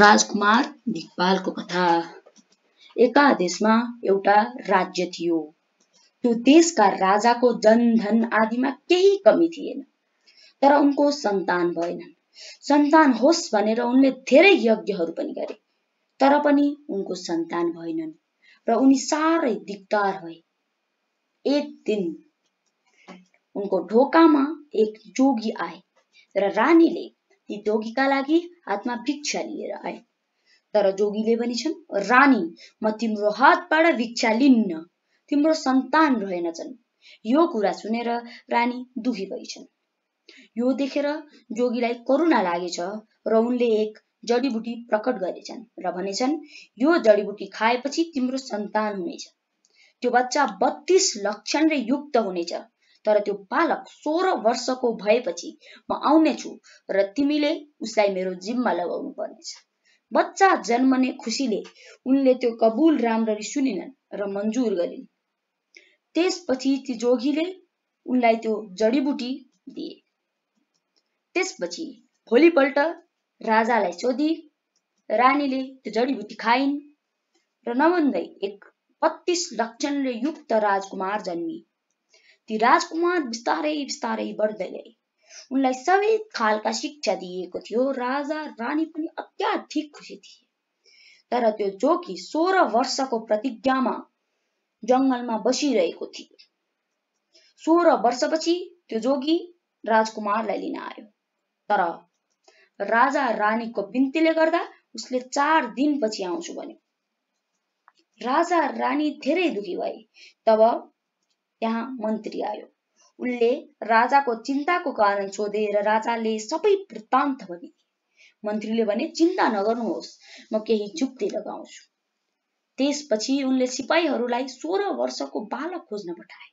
राजकुमार दिग्पालको कथा एकादेशमा एउटा राज्य थियो त्यो देशका राजाको जनधन आदिमा केही कमी थिएन तर उनको सन्तान भएनन् सन्तान होस् भनेर उनले धेरै यज्ञहरू पनि गरे तर पनि उनको सन्तान भएनन् र उनी साह्रै दिक्दार भए एक दिन उनको ढोकामा एक जोगी आए र रानीले ती जोगीका लागि हातमा भिक्षा लिएर आए तर जोगीले भनिछन् रानी म तिम्रो हातबाट भिक्षा लिन्न तिम्रो सन्तान रहेनछन् यो कुरा सुनेर रानी दुखी भइछन् यो देखेर जोगीलाई करुणा लागेछ र उनले एक जडीबुटी प्रकट गरेछन् र भनेछन् यो जडीबुटी खाएपछि तिम्रो सन्तान हुनेछ त्यो बच्चा बत्तीस लक्षणले युक्त हुनेछ तर त्यो पालक सोह्र वर्षको भएपछि म आउनेछु र तिमीले उसलाई मेरो जिम्मा लगाउनु पर्नेछ बच्चा जन्मने खुसीले उनले त्यो कबुल राम्ररी सुनिनन् र मन्जुर गरिन् त्यसपछि ती जोगीले उनलाई त्यो जडीबुटी दिए त्यसपछि भोलिपल्ट राजालाई सोधि रानीले त्यो जडीबुटी खाइन् र नभन्दै एक बत्तीस लक्षणले युक्त राजकुमार जन्मी ती राजकुमार बिस्तारै बिस्तारै बढ्दै गए उनलाई सबै खालका शिक्षा दिएको थियो राजा रानी पनि अत्याधिक खुसी थिए तर त्यो जो कि सोह्र वर्षको प्रतिज्ञामा जङ्गलमा बसिरहेको थियो सोह्र वर्षपछि त्यो जोगी राजकुमारलाई लिन आयो तर राजा रानीको बिन्तीले गर्दा उसले चार दिनपछि आउँछु भन्यो राजा रानी धेरै दुखी भए तब त्यहाँ मन्त्री आयो उनले राजाको चिन्ताको कारण सोधेर राजाले सबै वृत्तान्त भने मन्त्रीले भने चिन्ता नगर्नुहोस् म केही जुक्ति लगाउँछु त्यसपछि उनले सिपाहीहरूलाई सोह्र वर्षको बालक खोज्न पठाए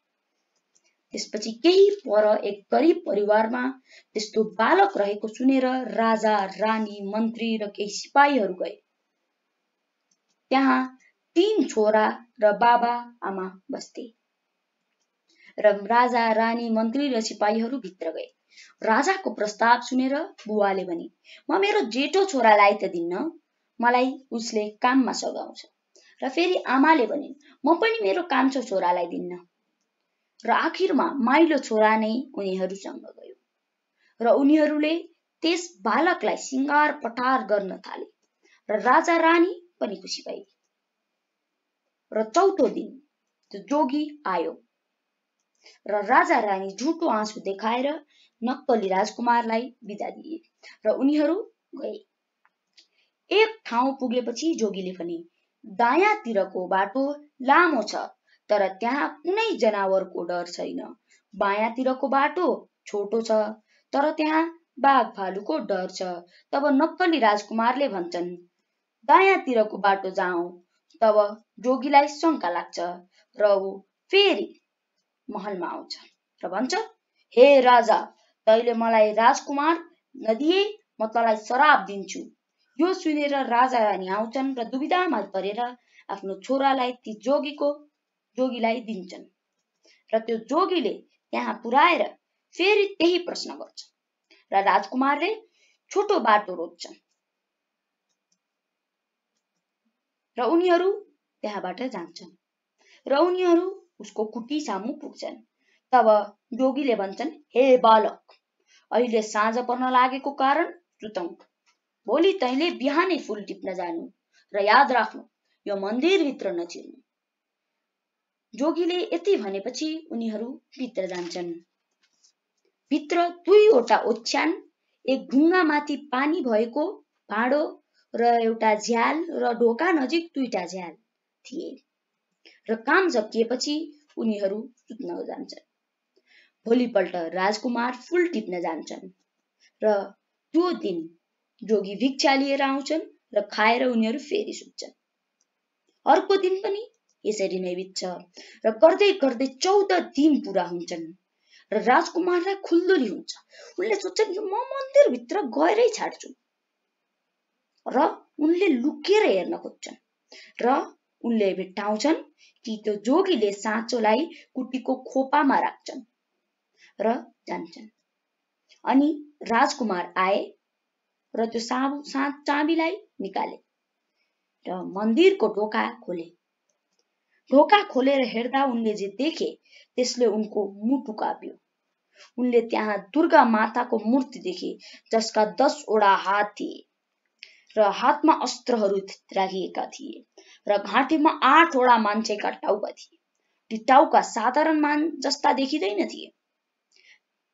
त्यसपछि केही पर एक गरिब परिवारमा त्यस्तो बालक रहेको सुनेर राजा रानी मन्त्री र केही सिपाहीहरू गए त्यहाँ तीन छोरा र बाबा आमा बस्थे र राजा रानी मन्त्री र सिपाहीहरू भित्र गए राजाको प्रस्ताव सुनेर बुवाले भने म मेरो जेठो छोरालाई त दिन्न मलाई उसले काममा सघाउँछ र फेरि आमाले भनिन् म पनि मेरो कान्छो छोरालाई दिन्न र आखिरमा माइलो छोरा नै उनीहरूसँग गयो र उनीहरूले त्यस बालकलाई सिङ्गार पटार गर्न थाले र राजा रानी पनि खुसी भए र चौथो दिन त्यो जोगी आयो र राजा रानी झुटो आँसु देखाएर नक्कली राजकुमारलाई बिदा दिए र उनीहरू गए एक ठाउँ पुगेपछि जोगीले भने दायाँतिरको बाटो लामो छ तर त्यहाँ कुनै जनावरको डर छैन बायाँतिरको बाटो छोटो छ तर त्यहाँ बाघ भालुको डर छ तब नक्कली राजकुमारले भन्छन् दायाँतिरको बाटो जाऊ तब जोगीलाई शङ्का लाग्छ र ऊ फेरि महलमा आउँछ र भन्छ हे राजा तैले मलाई राजकुमार नदिए म तँलाई शराब दिन्छु यो सुनेर राजा रानी आउँछन् र दुविधामा परेर आफ्नो छोरालाई ती जोगीको जोगीलाई दिन्छन् र त्यो जोगीले त्यहाँ पुर्याएर फेरि त्यही प्रश्न गर्छ र राजकुमारले छोटो बाटो रोप्छन् र उनीहरू त्यहाँबाट जान्छन् र उनीहरू उसको कुटी सामु पुग्छन् तब योगीले भन्छन् हे बालक अहिले साँझ पर्न लागेको कारण सुतौँ भोलि तैले बिहानै फुल टिप्न जानु र याद राख्नु यो मन्दिरभित्र नचिर्नु जोगीले यति भनेपछि उनीहरू भित्र जान्छन् भित्र दुईवटा ओछ्यान एक ढुङ्गामाथि पानी भएको भाँडो र एउटा झ्याल र ढोका नजिक दुईटा झ्याल थिए र काम सकिएपछि उनीहरू सुत्न जान्छन् भोलिपल्ट राजकुमार फुल टिप्न जान्छन् र त्यो दिन जोगी भिक्षा लिएर आउँछन् र खाएर उनीहरू फेरि सुत्छन् अर्को दिन पनि यसरी नै बित्छ र गर्दै गर्दै चौध दिन पुरा हुन्छन् र राजकुमारलाई खुल्दुली हुन्छ उनले सोच्छन् कि म मन्दिरभित्र गएरै छाड्छु र उनले लुकेर हेर्न खोज्छन् र उनले भेट्टाउँछन् कि त्यो जोगीले साँचोलाई कुटीको खोपामा राख्छन् र जान्छन् अनि राजकुमार आए र त्यो साबु सा चाबीलाई निकाले र मन्दिरको ढोका खोले ढोका खोलेर हेर्दा उनले जे देखे त्यसले उनको मुटु काप्यो उनले त्यहाँ दुर्गा माताको मूर्ति देखे जसका दसवटा हात थिए र हातमा अस्त्रहरू राखिएका थिए र घाँटीमा आठवटा मान्छेका टाउका थिए ती टाउका साधारण मान जस्ता देखिँदैन थिए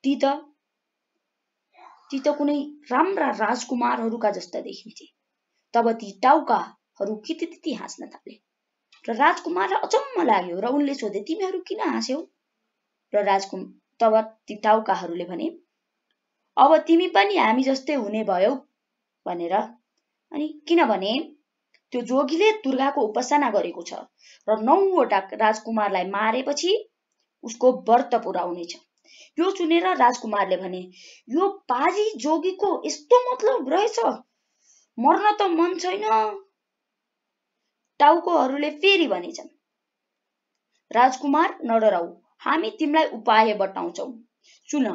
ती त ती त कुनै राम्रा राजकुमारहरूका जस्ता देखिन्थे तब ती टाउकाहरू कितिति हाँस्न थाले र राजकुमारलाई अचम्म लाग्यो र उनले सोधे तिमीहरू किन हाँस्यौ र राजकु तब ती टाउकाहरूले भने अब तिमी पनि हामी जस्तै हुने भयौ भनेर अनि किनभने त्यो जोगीले दुर्गाको उपासना गरेको छ र नौवटा राजकुमारलाई मारेपछि उसको व्रत पुऱ्याउनेछ यो सुनेर राजकुमारले भने यो पाजी जोगीको यस्तो मतलब रहेछ मर्न त मन छैन टाउकोहरूले फेरि भनेछन् राजकुमार नडराउ हामी तिमीलाई उपाय बताउँछौ सुन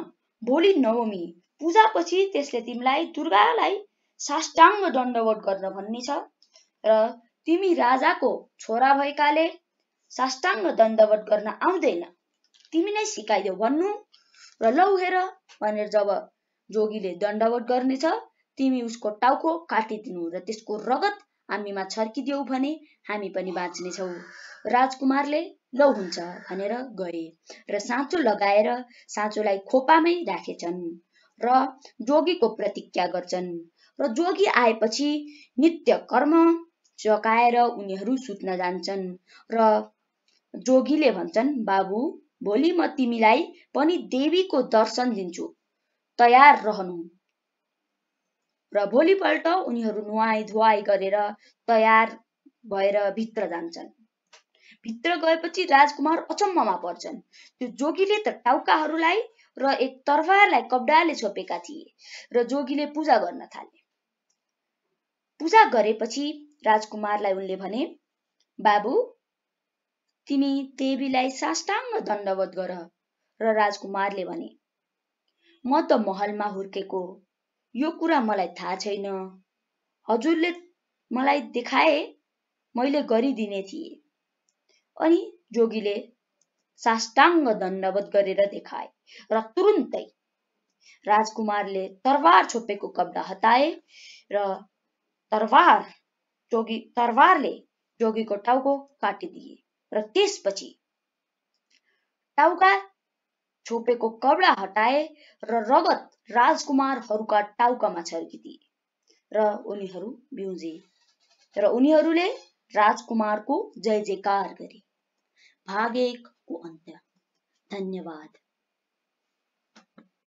भोलि नवमी पूजापछि त्यसले तिमीलाई दुर्गालाई साष्टाङ्ग दण्डवट गर्न भन्ने छ र तिमी राजाको छोरा भएकाले साष्टाङ्ग दण्डवट गर्न आउँदैन तिमी नै सिकाइदेऊ भन्नु र लौ हेर भनेर जब जोगीले दण्डवट गर्नेछ तिमी उसको टाउको काटिदिनु र त्यसको रगत हामीमा छर्किदेऊ भने हामी पनि बाँच्नेछौ राजकुमारले लौ हुन्छ भनेर गए र साँचो लगाएर साँचोलाई खोपामै राखेछन् र जोगीको प्रतिज्ञा गर्छन् र जोगी आएपछि नित्य कर्म चकाएर उनीहरू सुत्न जान्छन् र जोगीले भन्छन् बाबु भोलि म तिमीलाई पनि देवीको दर्शन दिन्छु तयार रहनु र भोलिपल्ट उनीहरू नुहाई धुवाई गरेर तयार भएर भित्र जान्छन् भित्र गएपछि राजकुमार अचम्ममा पर्छन् त्यो जोगीले त टाउकाहरूलाई र एक तरवारलाई कपडाले छोपेका थिए र जोगीले पूजा गर्न थाले पूजा गरेपछि राजकुमारलाई उनले भने बाबु तिमी देवीलाई साष्टाङ्ग दण्डवत गर र राजकुमारले भने म त महलमा हुर्केको यो कुरा मलाई थाहा छैन हजुरले मलाई देखाए मैले गरिदिने थिएँ अनि जोगीले साष्टाङ्ग दण्डवत गरेर देखाए र तुरुन्तै राजकुमारले तरवार छोपेको कपडा हटाए र तरवार जोगी तरवारले जोगीको टाउको काटिदिए र त्यसपछि टाउका छोपेको कपडा हटाए र रगत राजकुमारहरूका टाउकामा छर्किदिए र उनीहरू बिउजे र उनीहरूले राजकुमारको जय जयकार गरे भाग एकको अन्त्य धन्यवाद